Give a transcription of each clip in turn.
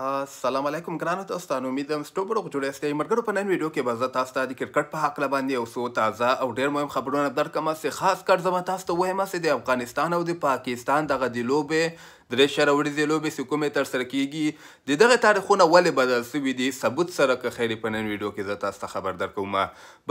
السلام علیکم ګرانو تاسو امید هم سټوبر غوډه ستې مرګرو په نن ویډیو کې به زه تاسو ته د کرکټ په حق باندې یو څو تازه او ډېر مهم خبرونه درکمه سي خاص کر زما تاسو ته وایم چې د افغانستان او د پاکستان دغه د لوبه درې شره وریځې لوبې چې کومې ترسره کیږي د دغه تاریخونه ولې بدل سوي دي ثبوت سره که خیر په نن ویډیو کې زه تاسو ته خبر درکوم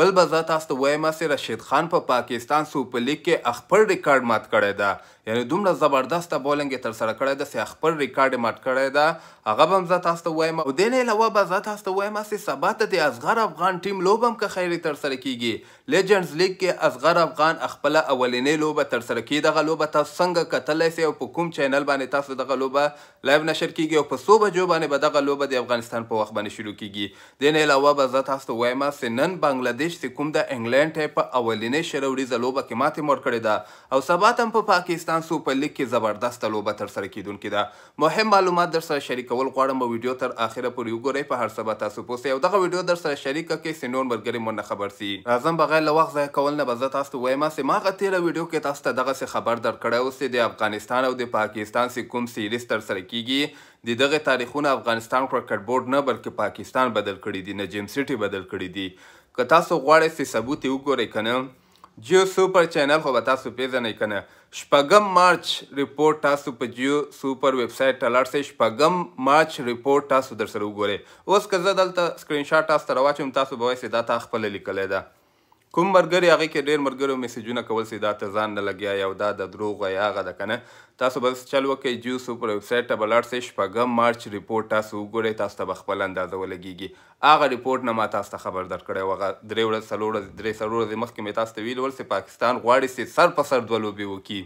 بل به زه تاسو ته وایم چې رشید خان په پا پاکستان سوپر لیګ کې خپل ریکارډ مات کړی ده یعنی دومره زبردسته بولنګ ترسره کړی ده چې خپل ریکارډ مات کړی ده هغه به هم زه تاسو ته وایم او دې نه علاوه به زه تاسو ته وایم چې سبا ته د اصغر افغان ټیم لوب هم که خیر ترسره کیږي لیجنډز لیګ کې اصغر افغان خپل اولنې لوبه ترسره کی دغه لوبه تاسو څنګه کتلی سئ او په کوم چینل باندې باندې تاسو دغه لوبه لایو نشر کیږي او په څو بجو باندې به دغه لوبه د افغانستان په وخت باندې شروع کیږي د نه علاوه به زه تاسو ته وایم چې نن بنگلاديش چې کوم د انګلند ټایپ اولنې شروړیزه لوبه کې ماته مور کړې ده او سبا تم په پا پاکستان سوپر لیګ کې زبردست لوبه تر سره کیدونکې ده مهم معلومات در سره شریکول غواړم او ویډیو تر اخره پورې وګورئ په هر سبا تاسو پوسې او دغه ویډیو در سره شریک کړئ چې نور مرګري مونږ خبر سي راځم بغیر له وخت ځای کول نه به زه تاسو وایم چې ما غتیره ویډیو کې تاسو ته دغه خبر درکړی اوس د افغانستان او د پاکستان چې کوم سیریز ترسره کیږي د دغه تاریخونه افغانستان کرکټ بورډ نه بلکې پاکستان بدل کړي دي نجیم سیټي بدل کړي دي که تاسو غواړئ چې ثبوت یې وګورئ که نه جیو سوپر چینل خو به تاسو پېژنئ که نه شپږم مارچ ریپورټ تاسو په جیو سوپر ویبسایټ ته لاړ شئ شپږم مارچ ریپورټ تاسو درسره وګورئ اوس که زه دلته سکرین شاټ تاسو ته راواچوم تاسو به وایئ چې دا تا خپله لیکلی ده کوم مرګري هغه کې ډېر مرګرو میسجونه کول سي دا ته ځان نه لګیا یو دا د دروغ یا هغه د کنه تاسو بس چل وکړئ جیو سوپر ویب سایټ ته بلاړ سئ شپږم مارچ ریپورت تاسو وګورئ تاسو ته به خپل اندازه ولګیږي هغه ریپورت نه ما تاسو ته خبر درکړی و هغه درې ورځې څلور ورځې درې څلور ورځې مخکې مې تاسو ته ویل ول سي پاکستان غواړي سي سر په سر دوه لوبې وکړي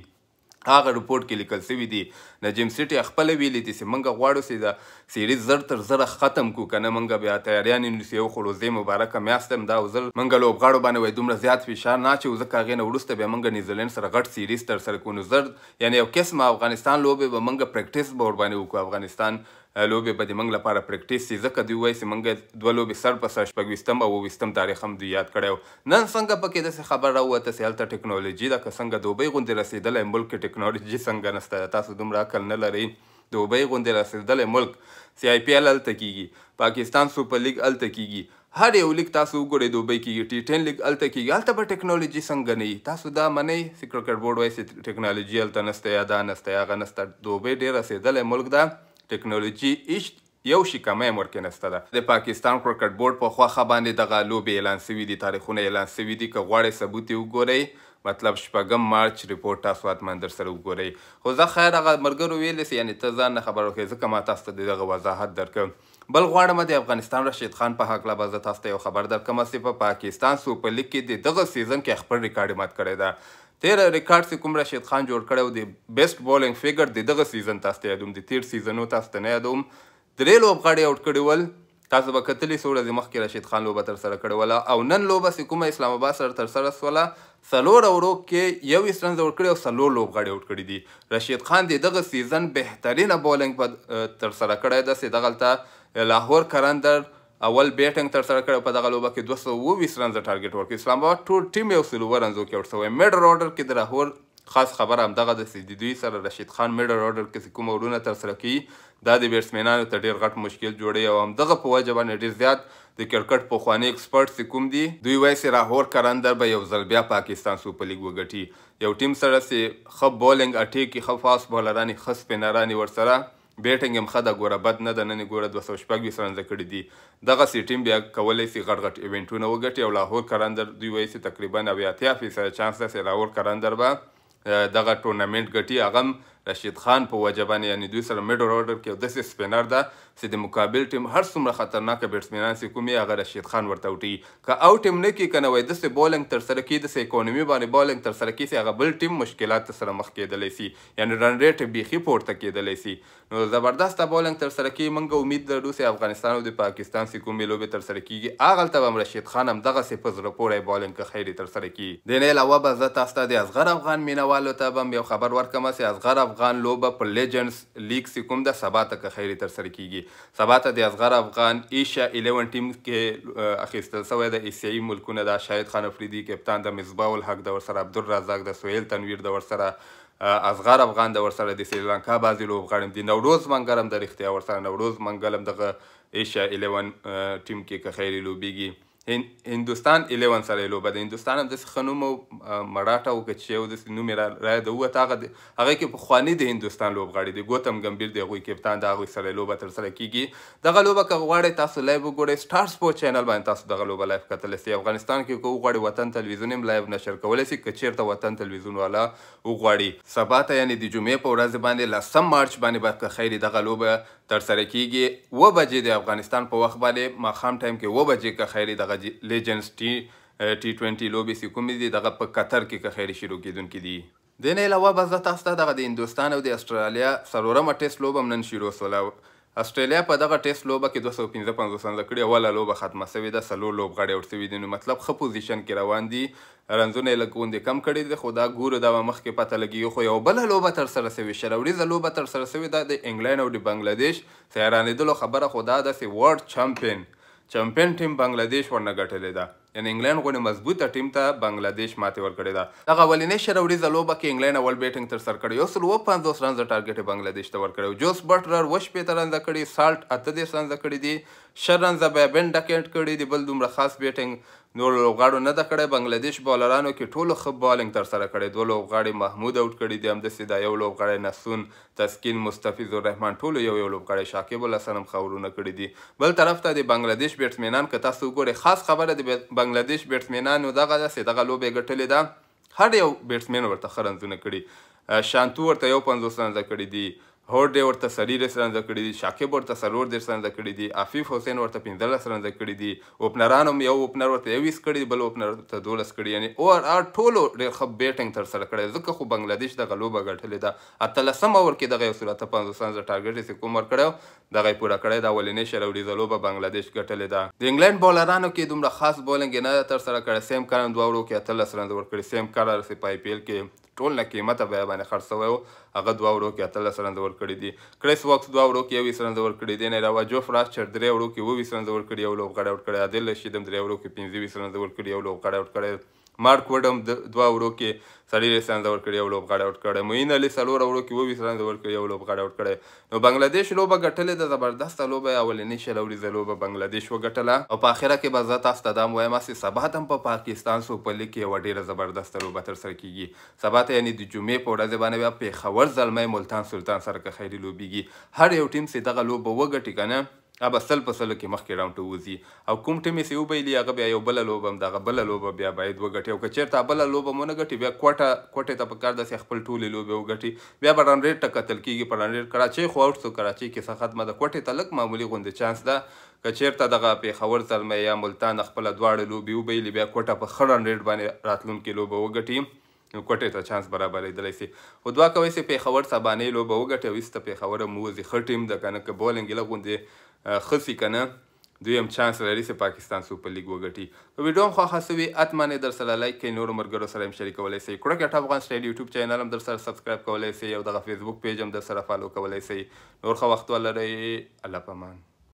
هغه رپورت کې لیکل شوی دی نجیم سیټي خپل ویلي دي چې منګه غواړو چې دا سیریز زر تر زر ختم کو کنه منګه بیا تیاریان نیسي او خو روزي مبارکه میاستم دا وزل منګه لوبغاړو باندې وای دومره زیات فشار نه چې وزکه غې نه ورسته به منګه نیوزیلند سره غټ سیریز تر سره کو نو زر یعنی یو قسم افغانستان لوبه به منګه پریکټیس به ور باندې وکړو افغانستان لوبې به د موږ لپاره پریکټیس شي ځکه دوی وایي چې موږ دوه لوبې سر په سر شپږ ویشتم او اوویشتم تاریخ هم دوی یاد کړی و نن څنګه پکې داسې خبر راووته چې هلته ټکنالوژي ده که څنګه دوبۍ غوندې رسېدلی ملک کې ټکنالوژي څنګه نشته تاسو دومره عقل نه لرئ دوبۍ غوندې رسېدلی ملک سی آی پی ایل هلته کېږي پاکستان سوپر لیګ هلته کېږي هر یو لیگ تاسو وګورئ دوبۍ کې ټي ټین لیگ هلته کېږي هلته به ټکنالوژي څنګه نه وي تاسو دا منئ چې کرکټ بورډ وایي چې ټکنالوژي هلته نشته یا دا نشته یا هغه نشته دوبۍ ډېر رسېدلی ملک ده ټکنالوژي هیڅ یو شي کمی هم ورکې نسته ده د پاکستان کرکټ بورډ په خوښه باندې دغه لوبې اعلان سوي دي تاریخونه اعلان سوي دي که غواړئ ثبوت یې وګورئ مطلب شپږم مارچ ریپورټ تاسو حتما در سره وګورئ خو زه خیر هغه ملګرو ویلی یعنې ته ځان نه خبر وکړې ځکه ما تاسو ته د دغه وضاحت درکړم بل غواړم د افغانستان رشید خان په هکله به زه تاسو ته یو خبر درکړم چې په پاکستان سوپر لیګ کې د دغه سیزن کې خپل ریکارډ مات کړی ده تیر ریکارډ چې کوم رشید خان جوړ کړی و د بیسټ بولینګ فیګر د دغه سیزن تاسو ته یادوم د تیر سیزنو تاسو ته نه یادوم درې لوبغاړي اوټ کړي ول تاسو به کتلې څو ورځې مخکې رشید خان لوبه ترسره کړې وله او نن لوبه چې کومه اسلام آباد سره ترسره سوله څلور اورو کې یو ایس رنز اوټ کړی او څلور لوبغاړي اوټ کړي دي رشید خان د دغه سیزن بهترینه بولینګ به ترسره کړی ده چې دغلته لاهور کرندر اول بیټنګ تر سره کړ په دغه لوبه کې 220 رنز ټارګټ ورکړ اسلام آباد ټول ټیم یو سلو ورنزو کې ورته سوی میډر اورډر کې د راهور خاص خبره هم دغه د سیدوی سره رشید خان میډر اورډر کې کوم ورونه تر سره کی دا د بیټسمنانو ته ډیر غټ مشکل جوړي او هم دغه په وجه باندې ډیر زیات د کرکټ په خواني ایکسپرټ کوم دي دوی وایي سره هور کرندر به یو ځل بیا پاکستان سوپر لیګ وګټي یو ټیم سره سي خپ بولینګ اټیک خپ فاست بولرانی خص پنارانی ورسره بیټنګ هم ښه ده ګوره بد نه ده نن یې ګوره دوه سوه شپږ ویشت رنزه کړي دي دغسې ټیم بیا کولی سي غټ غټ ایونټونه وګټي او لاهور کرندر دوی وایي چې تقریبا اویا اتیا فیصده چانس ده چې لاهور کرندر به دغه ټورنمنټ ګټي هغه هم رشید خان په وجه باندې یعنی دوی سره میډل اورډر کې داسې سپینر ده چې د مقابل ټیم هر څومره خطرناک بیټسمنان چې کومي هغه رشید خان ورته وټي که او ټیم نه کې کنه وای داسې بولینګ تر سره کې داسې اکونومي باندې بولینګ تر سره کې چې هغه بل ټیم مشکلات سره مخ کېدلی سي یعنی رن ریټ بیخي پورته کېدلی سي نو زبردست بولینګ تر سره کې منګه امید درلو چې افغانستان او د پاکستان چې کومې لوبې تر سره کیږي هغه تل هم رشید خان هم دغه سي په زړه پورې بولینګ کې خیری تر سره کې د نه علاوه به زه تاسو ته د ازغر افغان مینوالو ته به یو خبر ورکم چې ازغر افغان افغان لوبه په لیجنډز لیګ سي کوم د سبا ته خیر تر سره کیږي سبا ته د اصغر افغان ایشیا 11 ټیم کې اخیستل شوی د اسیایي ملکونو د شاهد خان افریدي کپتان د مصباح الحق د ورسره عبدالرزاق د سهیل تنویر د ورسره اصغر افغان د ورسره د سریلانکا بازی لوبغاړم دی نوروز منګرم د رښتیا ورسره نوروز منګلم دغه ایشیا 11 ټیم کې که خیری لوبیږي هندستان 11 سره لوبه د هندستان هم داسې ښه نوم او مراټه او که چې یو داسې نوم یې را یاده ووت هغه هغه کې پخوانی د هندستان لوبغاړي د ګوتم ګمبیر د هغوی کپتان د هغوی سره لوبه ترسره کیږي دغه لوبه که غواړئ تاسو لایو وګورئ سټار سپورت چینل باندې تاسو دغه لوبه لایو کتلی سئ افغانستان کې که وغواړئ وطن تلویزیون هم لایو نشر کولی سي که چېرته وطن تلویزیون والا وغواړي سبا ته یعنې د جمعې په ورځ باندې لسم مارچ باندې به که خیر دغه لوبه ترسره کیږي و بجې د افغانستان په وخت باندې ماښام ټایم کې و بجې که خیر دغه دغه لیجنز ټي ټي 20 لوبې چې کومې دي دغه په قطر کې که خیر شروع کیدونکې دي د نه علاوه بس زه تاسو ته دغه د هندوستان او د استرالیا څلورمه ټیسټ لوبه هم نن شروع شوله استرالیا په دغه ټیسټ لوبه کې 255 سن لکړي اوله لوبه ختمه شوې ده سلور لوبغاړي اور شوې دي نو مطلب ښه پوزیشن کې روان دي رنزونه یې لګوندې کم کړي دي خو دا ګوره دا مخکې پته لګي خو یو بله لوبه ترسره شوې شل وریزه لوبه ترسره شوې ده د انګلینډ او د بنګلاديش سیارانېدلو خبره خو دا ده چې ورلډ چمپین چمپیون ټیم بنگلاديش ورنه ګټلې ده یعنی انګلند غوړي مضبوطه ټیم ته بنگلاديش ماته ورکړې ده دغه اولنې شروړي زلوبه کې انګلند اول بیټینګ تر سر کړی یو سل و 50 رنز ټارګټ بنگلاديش ته ورکړی جوس بټلر وش پېته رنز کړی سالټ اته دې رنز کړی دي شر رنز به بن ډکټ کړی دی بل دومره خاص بیټینګ نور لوبغاړو نه ده کړی بنګلاديش بالرانو کې ټولو ښه بالینګ ترسره کړی دوه لوبغاړي محمود اوټ کړي دي همداسې دا یو لوبغاړی نسون تسکین مستفیض الرحمن ټولو یو یو لوبغاړی شاکب الحسن هم خاورونه کړي دي بل طرف ته د بنګلاديش بیټسمینان که تاسو وګورئ خاص خبره د بنګلاديش بیټسمینانو دغه داسې دغه لوبې ګټلې ده هر یو بیټسمین ورته ښه رنځونه کړي شانتو ورته یو پنځوس رنزه کړي دي هورډ ورته سړي رنده کړی دي شاکب ورته څلور دېرش رنده کړی دي عفیف حسین ورته پنځلس رنده کړی دي اوپنران هم یو اوپنر ورته یوویس کړي دي بل اوپنر ورته دولس کړي یعنې اوور آل ټولو ډېر ښه بیټنګ ترسره کړی ځکه خو بنګلادېش دغه لوبه ګټلې ده اتلسم اوور کې دغه یو سل اته پنځوس رنزه ټارګټ یې کوم ورکړی دغه یې پوره کړی ده اولنۍ شلوړیزه لوبه بنګلادېش ګټلې ده د انګلینډ بولرانو کې دومره خاص بولینګ یې نه ده ترسره کړی سیم کرن دوه وړو کې اتلس رنزه ورکړي سیم کرر سې په آی پي ایل کې ټول نه قیمته بیه باندې خرڅ سوی و هغه دوه وړو کې اتلس رنزه ورکړي دي کریس واکس دوه وړو کې یویس رنزه ورکړي دي نایروبا جو فراسچر درې وړو کې اوویس رنزه ورکړي یو لوبغاړی اوټ کړی عادل شیدم درې وړو کې پنځه ویس رنزه ورکړي یو لوبغاړی اوټ کړی مارک وډم دوه ورو کې څلېرویشت رنزه ورکړې یو لوبغاړی اوټ کړی معین علي څلور ورو کې اوویشت رنزه ورکړې یو لوبغاړی اوټ کړی نو بنګلادیش لوبه ګټلې ده زبردسته لوبه یې اولنۍ شل اوریزه لوبه بنګلادیش وګټله او په اخره کې به زه تاسو ته دا هم وایم هسې سبا ته هم په پاکستان سوپر لیګ کې یوه ډېره زبردسته لوبه ترسره کیږي سبا ته یعنې د جمعې په ورځې باندې بیا پېښور زلمی ملتان سلطان سره که خیري لوبېږي هر یو ټیم چې دغه لوبه وګټي که نه دا به سل په سلو کې مخکې راونډ ووځي او کوم ټیم یې چې وبایلي هغه بیا یو بله لوبه همدغه بله لوبه بیا باید وګټي او که چېرته بله لوبه مو نه ګټي بیا کوټه کوټې ته په کار داسې خپل ټولې لوبې وګټي بیا به رن ریټ ته کتل کېږي په رن ریټ کراچۍ خو اوټ شو کراچۍ کیسه ختمه ده کوټې ته لږ معمولي غوندې چانس ده که چېرته دغه پېښور څلمه یا ملتان خپله دواړه لوبې وبایلي بیا کوټه په ښه رن ریټ باندې راتلونکې لوبه وګټي نو کوټې ته چانس برابرېدلی سي خو دوه کوی سي پېښور سبانۍ لوبه وګټي او ایسته پېښور مو وځي ښه ټیم ده که نه که بولینګ لږ غوندې خسي کنه دویم چانس لري چې پاکستان سوپر لیګ وګټي نو ویډیو خو خاصوي اتمن در سره لایک کړئ نور مرګرو سره هم شریکولای شئ کړه کټ افغان سټایل یوټیوب چینل هم در سره سبسکرایب کولای شئ او د فیسبوک پیج هم در سره فالو کولای شئ نور خو وخت ولرئ الله پامان